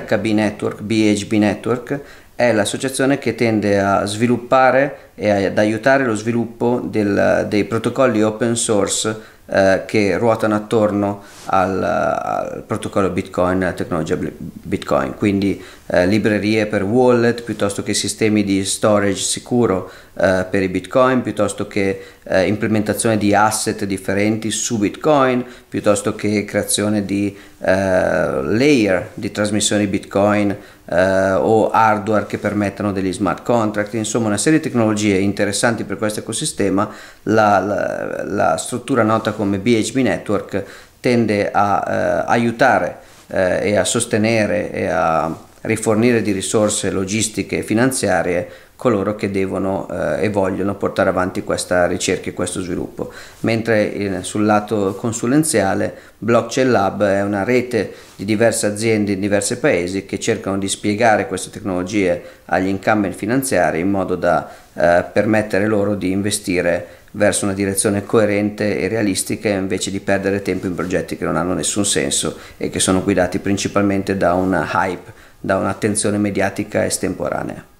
CHB Network, BHB Network, è l'associazione che tende a sviluppare e ad aiutare lo sviluppo del, dei protocolli open source eh, che ruotano attorno al, al, protocollo Bitcoin, alla tecnologia Bitcoin, quindi eh, librerie per wallet piuttosto che sistemi di storage sicuro eh, per i Bitcoin, piuttosto che eh, implementazione di asset differenti su Bitcoin, piuttosto che creazione di eh, layer di trasmissioni Bitcoin o hardware che permettano degli smart contract, insomma una serie di tecnologie interessanti per questo ecosistema, la, la, la struttura nota come come BHB Network tende a eh, aiutare eh, e a sostenere e a rifornire di risorse logistiche e finanziarie coloro che devono eh, e vogliono portare avanti questa ricerca e questo sviluppo. Mentre in, eh, sul lato consulenziale Blockchain Lab è una rete di diverse aziende in diversi paesi che cercano di spiegare queste tecnologie agli incumbent finanziari in modo da eh, permettere loro di investire verso una direzione coerente e realistica invece di perdere tempo in progetti che non hanno nessun senso e che sono guidati principalmente da una hype, da un'attenzione mediatica estemporanea.